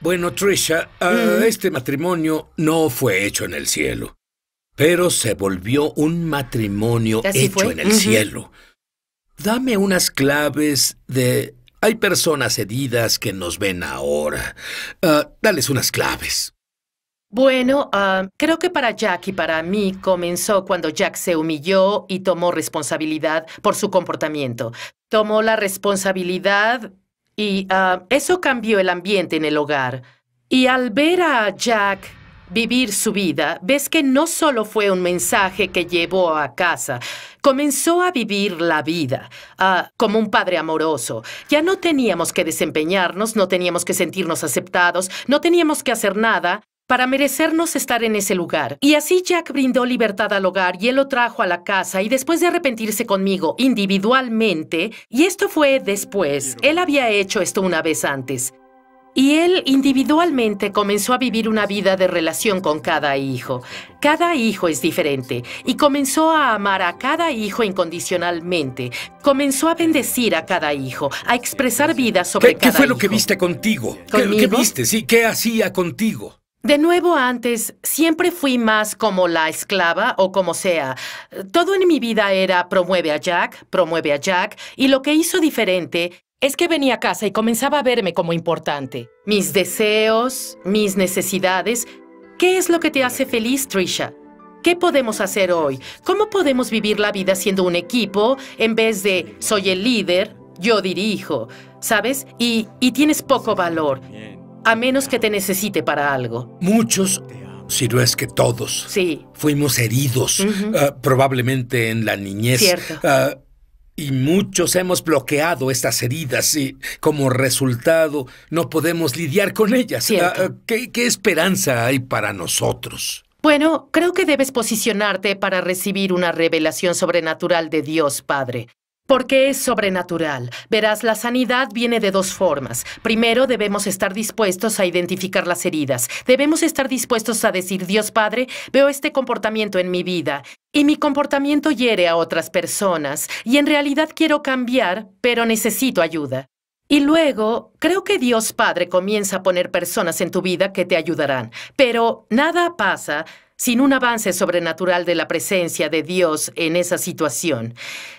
Bueno, Trisha, ah, este matrimonio no fue hecho en el cielo, pero se volvió un matrimonio hecho en el cielo. Dame unas claves de... Hay personas heridas que nos ven ahora. Ah, dales unas claves. Bueno, ah, creo que para Jack y para mí comenzó cuando Jack se humilló y tomó responsabilidad por su comportamiento. Tomó la responsabilidad y ah, eso cambió el ambiente en el hogar. Y al ver a Jack vivir su vida, ves que no solo fue un mensaje que llevó a casa, comenzó a vivir la vida ah, como un padre amoroso. Ya no teníamos que desempeñarnos, no teníamos que sentirnos aceptados, no teníamos que hacer nada para merecernos estar en ese lugar. Y así Jack brindó libertad al hogar y él lo trajo a la casa y después de arrepentirse conmigo individualmente, y esto fue después, él había hecho esto una vez antes, y él individualmente comenzó a vivir una vida de relación con cada hijo. Cada hijo es diferente y comenzó a amar a cada hijo incondicionalmente. Comenzó a bendecir a cada hijo, a expresar vida sobre cada hijo. ¿Qué fue lo que viste contigo? ¿Qué, viste? ¿qué hacía contigo? De nuevo antes, siempre fui más como la esclava o como sea. Todo en mi vida era promueve a Jack, promueve a Jack, y lo que hizo diferente es que venía a casa y comenzaba a verme como importante. Mis deseos, mis necesidades. ¿Qué es lo que te hace feliz, Trisha? ¿Qué podemos hacer hoy? ¿Cómo podemos vivir la vida siendo un equipo en vez de soy el líder, yo dirijo, ¿sabes? Y, y tienes poco valor a menos que te necesite para algo. Muchos, si no es que todos, sí. fuimos heridos, ah, probablemente en la niñez. Cierto. Ah, y muchos hemos bloqueado estas heridas y como resultado no podemos lidiar con ellas. Ah, ¿Qué, ¿Qué, esperanza hay para nosotros? Bueno, creo que debes posicionarte para recibir una revelación sobrenatural de Dios Padre. Porque es sobrenatural. Verás, la sanidad viene de dos formas. Primero, debemos estar dispuestos a identificar las heridas. Debemos estar dispuestos a decir, Dios Padre, veo este comportamiento en mi vida y mi comportamiento hiere a otras personas y en realidad quiero cambiar, pero necesito ayuda. Y luego, creo que Dios Padre comienza a poner personas en tu vida que te ayudarán, pero nada pasa sin un avance sobrenatural de la presencia de Dios en esa situación.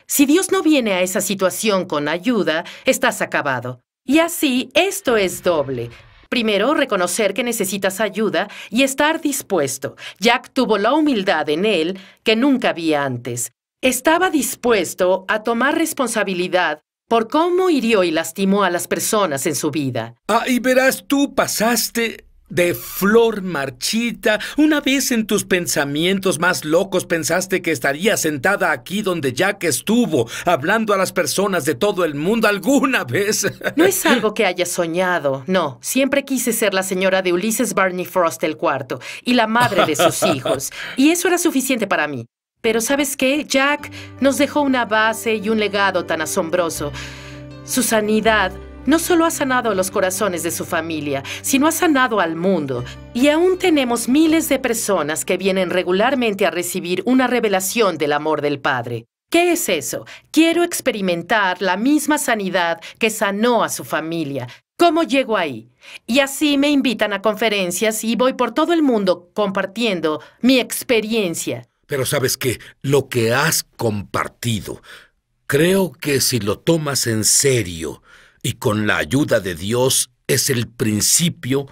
Si Dios no viene a esa situación con ayuda, estás acabado. Y así, esto es doble. Primero, reconocer que necesitas ayuda y estar dispuesto. Jack tuvo la humildad en él que nunca había antes. Estaba dispuesto a tomar responsabilidad por cómo hirió y lastimó a las personas en su vida. Ah, y verás, tú pasaste de flor marchita. Una vez en tus pensamientos más locos pensaste que estaría sentada aquí donde Jack estuvo, hablando a las personas de todo el mundo alguna vez. No es algo que haya soñado, no. Siempre quise ser la señora de Ulises Barney Frost el cuarto y la madre de sus hijos. Y eso era suficiente para mí. Pero ¿sabes qué? Jack nos dejó una base y un legado tan asombroso. Su sanidad no solo ha sanado los corazones de su familia, sino ha sanado al mundo. Y aún tenemos miles de personas que vienen regularmente a recibir una revelación del amor del Padre. ¿Qué es eso? Quiero experimentar la misma sanidad que sanó a su familia. ¿Cómo llego ahí? Y así me invitan a conferencias y voy por todo el mundo compartiendo mi experiencia. Pero sabes que lo que has compartido, creo que si lo tomas en serio, y con la ayuda de Dios es el principio.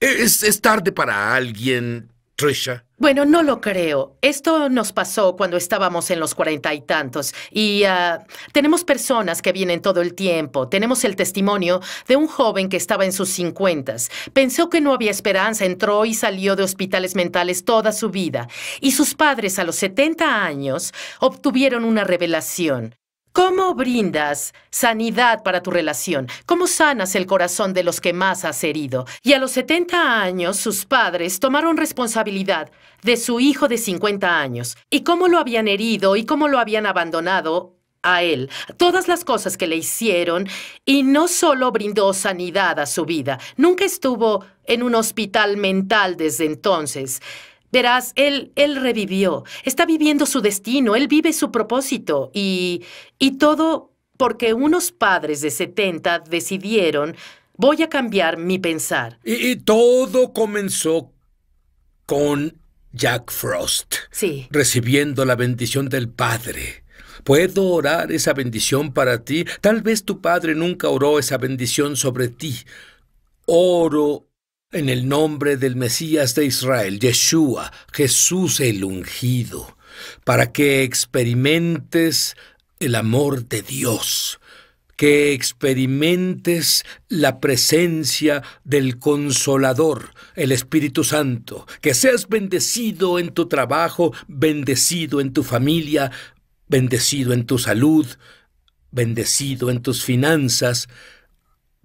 E, ¿Es, tarde para alguien, Trisha? Bueno, no lo creo. Esto nos pasó cuando estábamos en los cuarenta y tantos. Y ah, tenemos personas que vienen todo el tiempo. Tenemos el testimonio de un joven que estaba en sus cincuentas. Pensó que no había esperanza, entró y salió de hospitales mentales toda su vida. Y sus padres a los 70 años obtuvieron una revelación. ¿Cómo brindas sanidad para tu relación? ¿Cómo sanas el corazón de los que más has herido? Y a los 70 años, sus padres tomaron responsabilidad de su hijo de 50 años y cómo lo habían herido y cómo lo habían abandonado a él, todas las cosas que le hicieron y no solo brindó sanidad a su vida, nunca estuvo en un hospital mental desde entonces. Verás, él, él revivió, está viviendo su destino, él vive su propósito y, y todo porque unos padres de 70 decidieron, voy a cambiar mi pensar. y todo comenzó con Jack Frost. Sí. Recibiendo la bendición del Padre. Puedo orar esa bendición para ti. Tal vez tu Padre nunca oró esa bendición sobre ti. Oro en el nombre del Mesías de Israel, Yeshua, Jesús el ungido, para que experimentes el amor de Dios, que experimentes la presencia del Consolador, el Espíritu Santo, que seas bendecido en tu trabajo, bendecido en tu familia, bendecido en tu salud, bendecido en tus finanzas,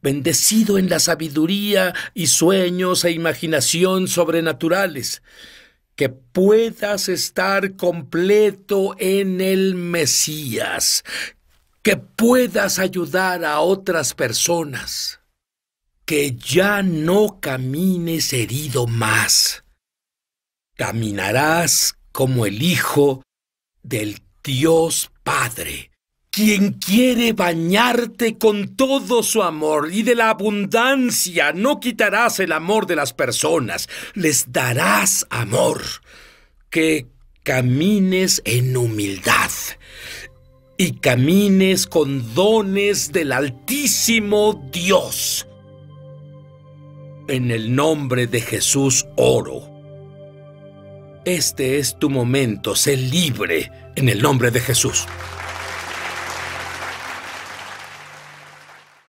bendecido en la sabiduría y sueños e imaginación sobrenaturales, que puedas estar completo en el Mesías, que puedas ayudar a otras personas, que ya no camines herido más, caminarás como el Hijo del Dios Padre quien quiere bañarte con todo su amor y de la abundancia no quitarás el amor de las personas, les darás amor, que camines en humildad y camines con dones del Altísimo Dios. En el nombre de Jesús oro. Este es tu momento, sé libre en el nombre de Jesús.